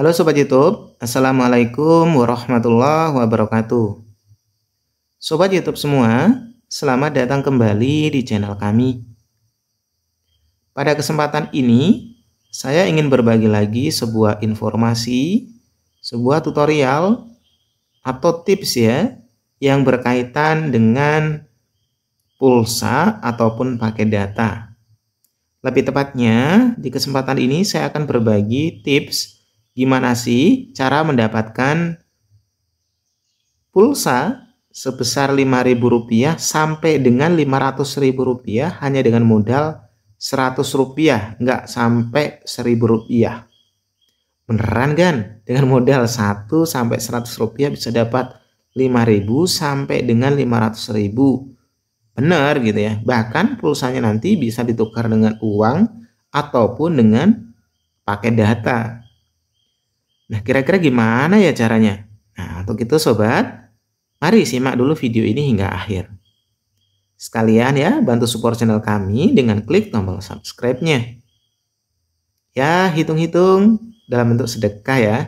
Halo Sobat Youtube, Assalamualaikum warahmatullahi wabarakatuh Sobat Youtube semua, selamat datang kembali di channel kami Pada kesempatan ini, saya ingin berbagi lagi sebuah informasi Sebuah tutorial atau tips ya Yang berkaitan dengan pulsa ataupun paket data Lebih tepatnya, di kesempatan ini saya akan berbagi tips gimana sih cara mendapatkan pulsa sebesar Rp5.000 sampai dengan Rp500.000 hanya dengan modal Rp100 nggak sampai Rp1.000. Beneran kan? Dengan modal 1 sampai Rp100 bisa dapat 5.000 sampai dengan 500.000. Bener gitu ya. Bahkan pulsanya nanti bisa ditukar dengan uang ataupun dengan pakai data. Nah, kira-kira gimana ya caranya? Nah, untuk itu sobat, mari simak dulu video ini hingga akhir. Sekalian ya, bantu support channel kami dengan klik tombol subscribe-nya. Ya, hitung-hitung dalam bentuk sedekah ya.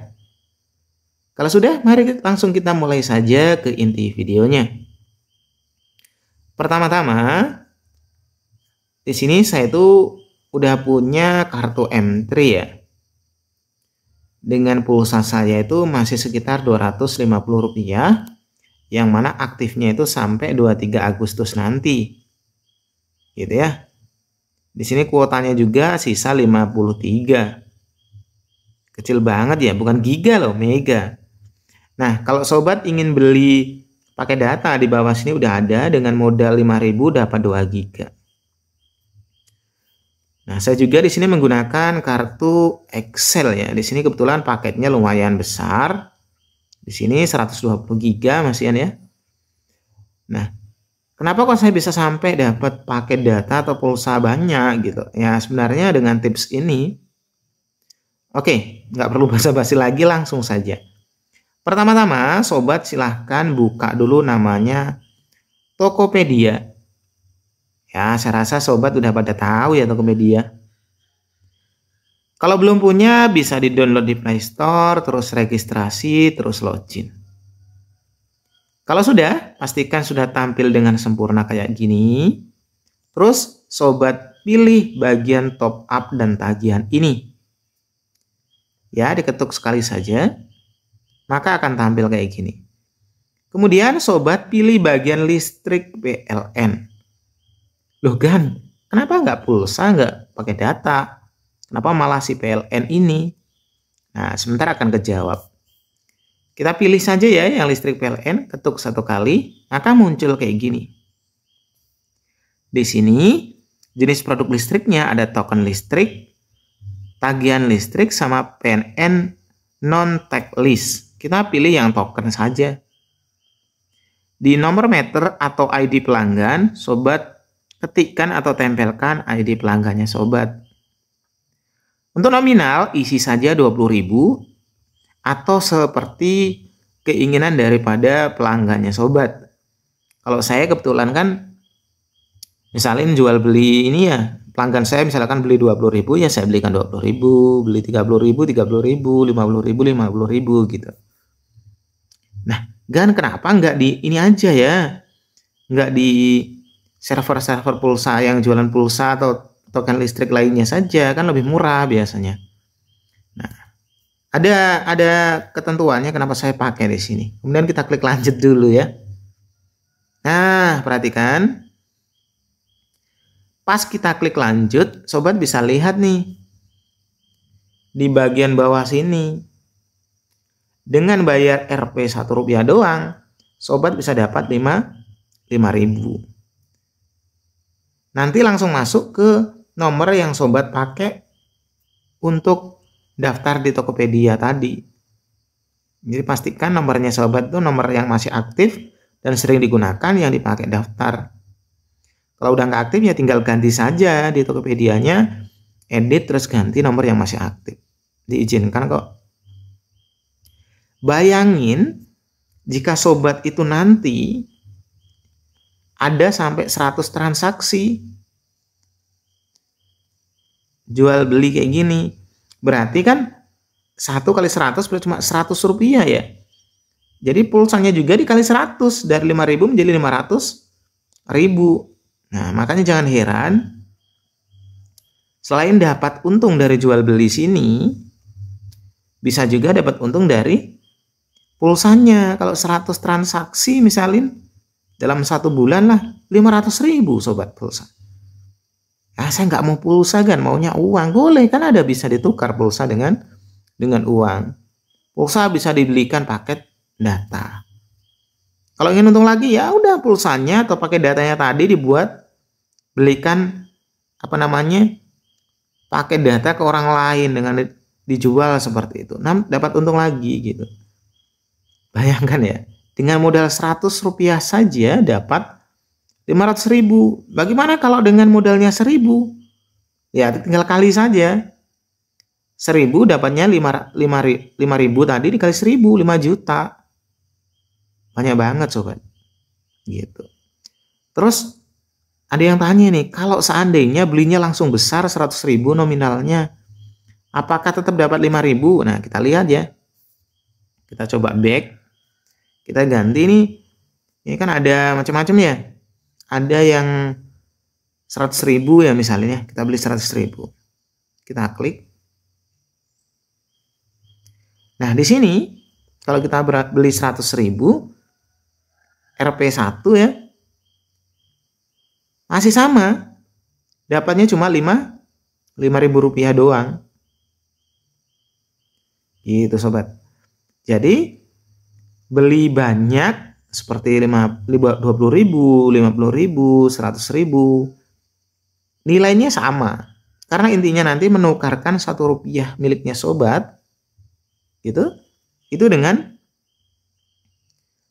Kalau sudah, mari langsung kita mulai saja ke inti videonya. Pertama-tama, di sini saya itu udah punya kartu M3 ya dengan pulsa saya itu masih sekitar 250 rupiah, yang mana aktifnya itu sampai 23 Agustus nanti. Gitu ya. Di sini kuotanya juga sisa 53. Kecil banget ya, bukan giga loh, mega. Nah, kalau sobat ingin beli pakai data di bawah sini udah ada dengan modal 5000 dapat 2 giga. Nah, saya juga di sini menggunakan kartu Excel ya. Di sini kebetulan paketnya lumayan besar. Di sini 120 GB masihan ya. Nah, kenapa kok saya bisa sampai dapat paket data atau pulsa banyak gitu? Ya, sebenarnya dengan tips ini Oke, nggak perlu basa-basi lagi langsung saja. Pertama-tama, sobat silahkan buka dulu namanya Tokopedia Ya, saya rasa sobat udah pada tahu ya Tokopedia. Kalau belum punya bisa di-download di Play Store, terus registrasi, terus login. Kalau sudah, pastikan sudah tampil dengan sempurna kayak gini. Terus sobat pilih bagian top up dan tagihan ini. Ya, diketuk sekali saja, maka akan tampil kayak gini. Kemudian sobat pilih bagian listrik PLN loh Gan, kenapa nggak pulsa, nggak pakai data? Kenapa malah si PLN ini? Nah, sebentar akan kejawab. Kita pilih saja ya yang listrik PLN, ketuk satu kali, maka muncul kayak gini. Di sini, jenis produk listriknya ada token listrik, tagihan listrik, sama PNN non-tag list. Kita pilih yang token saja. Di nomor meter atau ID pelanggan, sobat ketikkan atau tempelkan ID pelanggannya sobat. Untuk nominal, isi saja 20.000 atau seperti keinginan daripada pelanggannya sobat. Kalau saya kebetulan kan misalnya jual beli ini ya, pelanggan saya misalkan beli 20.000 ya saya belikan 20.000, beli 30.000, 30.000, 50.000, 50.000 gitu. Nah, Gan kenapa nggak di ini aja ya? Nggak di server-server pulsa yang jualan pulsa atau token listrik lainnya saja kan lebih murah biasanya. Nah, ada ada ketentuannya kenapa saya pakai di sini. Kemudian kita klik lanjut dulu ya. Nah, perhatikan. Pas kita klik lanjut, sobat bisa lihat nih di bagian bawah sini. Dengan bayar Rp 1 rupiah doang, sobat bisa dapat 5 5000. Nanti langsung masuk ke nomor yang sobat pakai untuk daftar di Tokopedia tadi. Jadi pastikan nomornya sobat itu nomor yang masih aktif dan sering digunakan yang dipakai daftar. Kalau udah nggak aktif ya tinggal ganti saja di Tokopedia-nya, edit terus ganti nomor yang masih aktif. Diizinkan kok. Bayangin jika sobat itu nanti ada sampai 100 transaksi jual beli kayak gini. Berarti kan satu kali 100 cuma 100 rupiah ya. Jadi pulsanya juga dikali 100 dari 5000 menjadi 500 ribu. Nah, makanya jangan heran selain dapat untung dari jual beli sini bisa juga dapat untung dari pulsanya. Kalau 100 transaksi misalnya dalam satu bulan lah 500 ribu sobat pulsa. Nah, saya nggak mau pulsa kan, maunya uang. Boleh kan ada bisa ditukar pulsa dengan dengan uang. Pulsa bisa dibelikan paket data. Kalau ingin untung lagi ya udah pulsanya atau pakai datanya tadi dibuat belikan apa namanya pakai data ke orang lain dengan dijual seperti itu. Nah, dapat untung lagi gitu. Bayangkan ya. Dengan modal 100 rupiah saja dapat 500 ribu. Bagaimana kalau dengan modalnya 1000? Ya tinggal kali saja. 1000 dapatnya 5, 5, 5 ribu tadi dikali 1000, 5 juta. Banyak banget sobat. Gitu. Terus ada yang tanya nih, kalau seandainya belinya langsung besar 100 ribu nominalnya, apakah tetap dapat 5 ribu? Nah kita lihat ya. Kita coba back kita ganti nih ini kan ada macam-macam ya ada yang 100.000 ya misalnya kita beli 100.000 kita klik nah di sini kalau kita beli 100.000 RP1 ya masih sama dapatnya cuma 5 5000 rupiah doang gitu sobat jadi beli banyak seperti dua puluh ribu, 50 ribu, seratus ribu, nilainya sama. Karena intinya nanti menukarkan satu rupiah miliknya sobat, gitu, itu dengan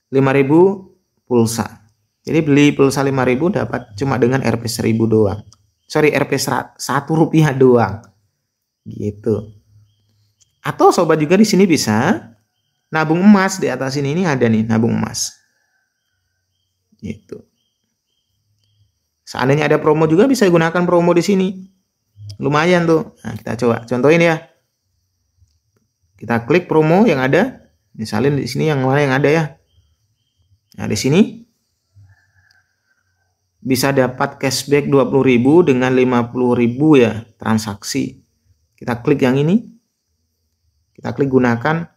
5000 pulsa. Jadi beli pulsa 5000 dapat cuma dengan Rp 1000 doang. Sorry, Rp satu rupiah doang. Gitu. Atau sobat juga di sini bisa nabung emas di atas ini ini ada nih nabung emas gitu seandainya ada promo juga bisa gunakan promo di sini lumayan tuh nah, kita coba contohin ya kita klik promo yang ada misalnya di sini yang mana yang ada ya nah di sini bisa dapat cashback 20.000 dengan 50.000 ya transaksi kita klik yang ini kita klik gunakan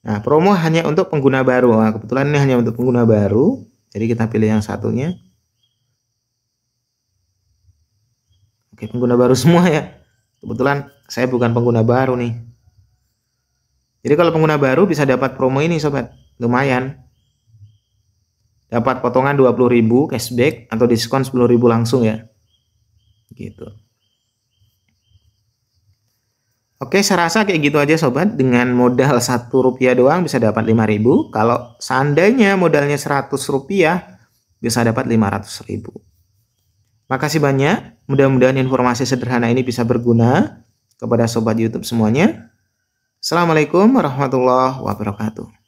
Nah, promo hanya untuk pengguna baru. Nah, kebetulan ini hanya untuk pengguna baru. Jadi kita pilih yang satunya. Oke, pengguna baru semua ya. Kebetulan saya bukan pengguna baru nih. Jadi kalau pengguna baru bisa dapat promo ini sobat. Lumayan. Dapat potongan 20.000 cashback atau diskon 10.000 langsung ya. Gitu. Oke, saya rasa kayak gitu aja sobat. Dengan modal satu rupiah doang bisa dapat 5000 Kalau seandainya modalnya 100 rupiah, bisa dapat 500 ribu. Makasih banyak. Mudah-mudahan informasi sederhana ini bisa berguna kepada sobat YouTube semuanya. Assalamualaikum warahmatullahi wabarakatuh.